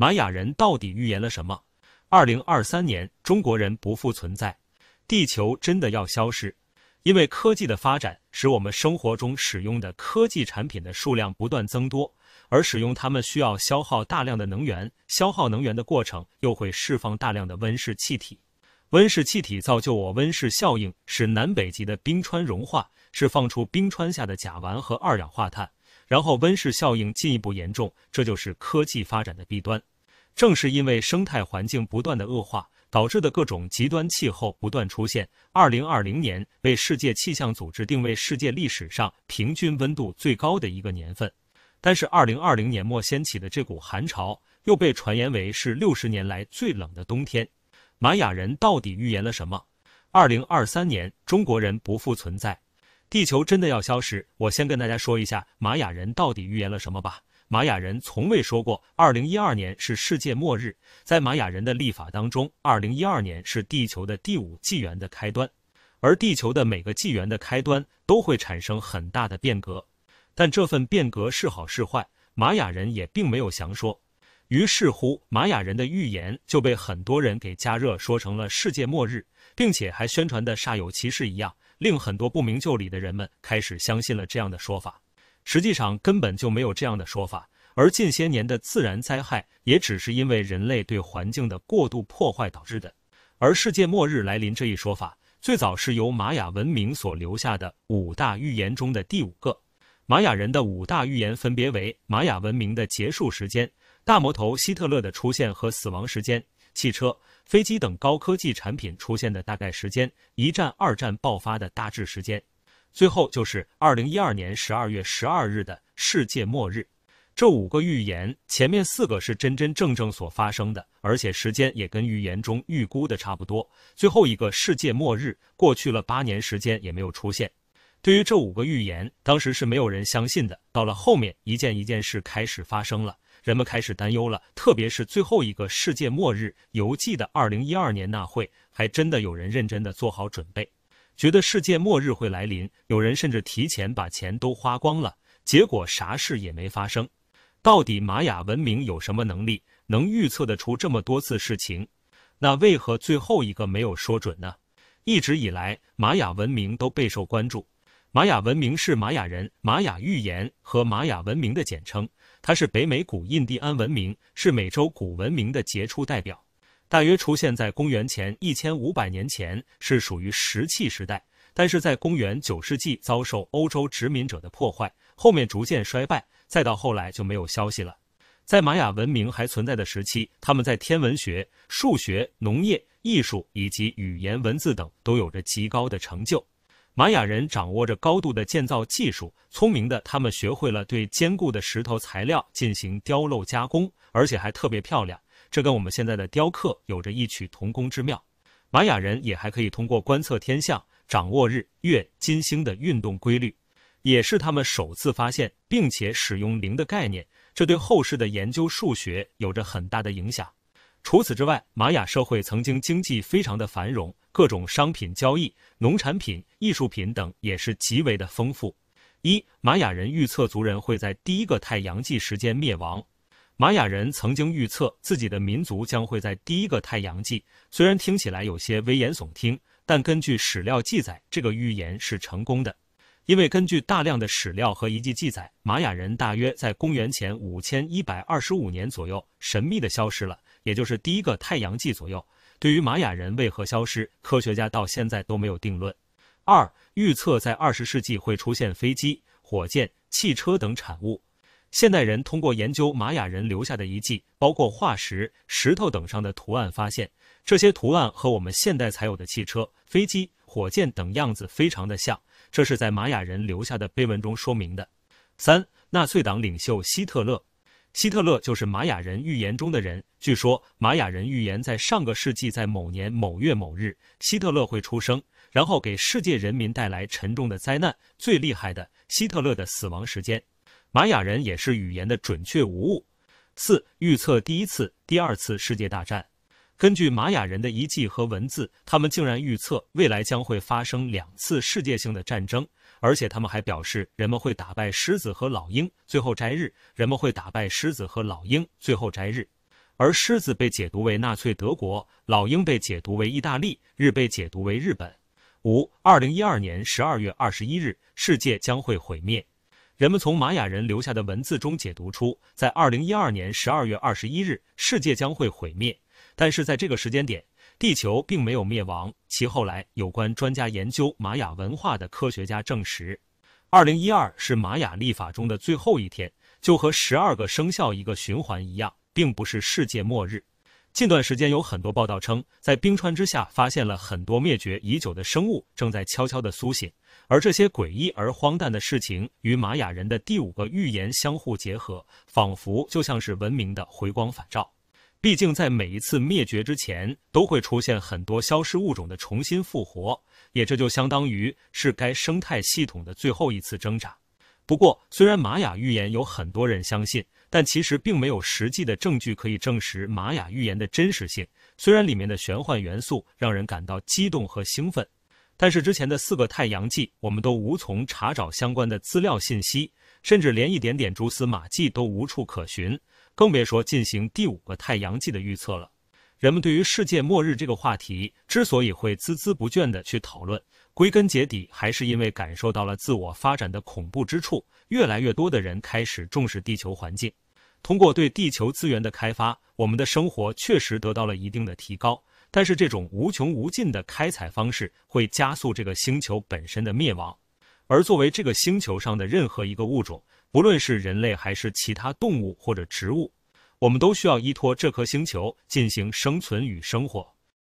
玛雅人到底预言了什么？二零二三年中国人不复存在，地球真的要消失？因为科技的发展使我们生活中使用的科技产品的数量不断增多，而使用它们需要消耗大量的能源，消耗能源的过程又会释放大量的温室气体，温室气体造就我温室效应，使南北极的冰川融化，释放出冰川下的甲烷和二氧化碳。然后温室效应进一步严重，这就是科技发展的弊端。正是因为生态环境不断的恶化，导致的各种极端气候不断出现。二零二零年被世界气象组织定位世界历史上平均温度最高的一个年份，但是二零二零年末掀起的这股寒潮又被传言为是六十年来最冷的冬天。玛雅人到底预言了什么？二零二三年中国人不复存在。地球真的要消失？我先跟大家说一下玛雅人到底预言了什么吧。玛雅人从未说过二零一二年是世界末日，在玛雅人的历法当中，二零一二年是地球的第五纪元的开端，而地球的每个纪元的开端都会产生很大的变革，但这份变革是好是坏，玛雅人也并没有详说。于是乎，玛雅人的预言就被很多人给加热说成了世界末日，并且还宣传的煞有其事一样。令很多不明就里的人们开始相信了这样的说法，实际上根本就没有这样的说法。而近些年的自然灾害也只是因为人类对环境的过度破坏导致的。而世界末日来临这一说法，最早是由玛雅文明所留下的五大预言中的第五个。玛雅人的五大预言分别为：玛雅文明的结束时间、大魔头希特勒的出现和死亡时间、汽车。飞机等高科技产品出现的大概时间，一战、二战爆发的大致时间，最后就是二零一二年十二月十二日的世界末日。这五个预言，前面四个是真真正正所发生的，而且时间也跟预言中预估的差不多。最后一个世界末日过去了八年时间也没有出现。对于这五个预言，当时是没有人相信的。到了后面，一件一件事开始发生了。人们开始担忧了，特别是最后一个世界末日游记的二零一二年那会，还真的有人认真的做好准备，觉得世界末日会来临。有人甚至提前把钱都花光了，结果啥事也没发生。到底玛雅文明有什么能力，能预测得出这么多次事情？那为何最后一个没有说准呢？一直以来，玛雅文明都备受关注。玛雅文明是玛雅人、玛雅预言和玛雅文明的简称。它是北美古印第安文明，是美洲古文明的杰出代表，大约出现在公元前一千五百年前，是属于石器时代。但是在公元九世纪遭受欧洲殖民者的破坏，后面逐渐衰败，再到后来就没有消息了。在玛雅文明还存在的时期，他们在天文学、数学、农业、艺术以及语言文字等都有着极高的成就。玛雅人掌握着高度的建造技术，聪明的他们学会了对坚固的石头材料进行雕镂加工，而且还特别漂亮，这跟我们现在的雕刻有着异曲同工之妙。玛雅人也还可以通过观测天象，掌握日、月、金星的运动规律，也是他们首次发现并且使用零的概念，这对后世的研究数学有着很大的影响。除此之外，玛雅社会曾经经济非常的繁荣。各种商品交易、农产品、艺术品等也是极为的丰富。一玛雅人预测族人会在第一个太阳纪时间灭亡。玛雅人曾经预测自己的民族将会在第一个太阳纪，虽然听起来有些危言耸听，但根据史料记载，这个预言是成功的。因为根据大量的史料和遗迹记载，玛雅人大约在公元前五千一百二十五年左右神秘的消失了，也就是第一个太阳纪左右。对于玛雅人为何消失，科学家到现在都没有定论。二、预测在二十世纪会出现飞机、火箭、汽车等产物。现代人通过研究玛雅人留下的遗迹，包括化石、石头等上的图案，发现这些图案和我们现代才有的汽车、飞机、火箭等样子非常的像，这是在玛雅人留下的碑文中说明的。三、纳粹党领袖希特勒。希特勒就是玛雅人预言中的人。据说玛雅人预言在上个世纪在某年某月某日，希特勒会出生，然后给世界人民带来沉重的灾难。最厉害的，希特勒的死亡时间，玛雅人也是语言的准确无误。四预测第一次、第二次世界大战，根据玛雅人的遗迹和文字，他们竟然预测未来将会发生两次世界性的战争。而且他们还表示，人们会打败狮子和老鹰，最后摘日；人们会打败狮子和老鹰，最后摘日。而狮子被解读为纳粹德国，老鹰被解读为意大利，日被解读为日本。五二零一二年十二月二十一日，世界将会毁灭。人们从玛雅人留下的文字中解读出，在二零一二年十二月二十一日，世界将会毁灭。但是在这个时间点。地球并没有灭亡。其后来，有关专家研究玛雅文化的科学家证实，二零一二是玛雅历法中的最后一天，就和十二个生肖一个循环一样，并不是世界末日。近段时间有很多报道称，在冰川之下发现了很多灭绝已久的生物正在悄悄的苏醒，而这些诡异而荒诞的事情与玛雅人的第五个预言相互结合，仿佛就像是文明的回光返照。毕竟，在每一次灭绝之前，都会出现很多消失物种的重新复活，也这就相当于是该生态系统的最后一次挣扎。不过，虽然玛雅预言有很多人相信，但其实并没有实际的证据可以证实玛雅预言的真实性。虽然里面的玄幻元素让人感到激动和兴奋，但是之前的四个太阳纪，我们都无从查找相关的资料信息，甚至连一点点蛛丝马迹都无处可寻。更别说进行第五个太阳季的预测了。人们对于世界末日这个话题之所以会孜孜不倦的去讨论，归根结底还是因为感受到了自我发展的恐怖之处。越来越多的人开始重视地球环境。通过对地球资源的开发，我们的生活确实得到了一定的提高。但是这种无穷无尽的开采方式会加速这个星球本身的灭亡。而作为这个星球上的任何一个物种。不论是人类还是其他动物或者植物，我们都需要依托这颗星球进行生存与生活。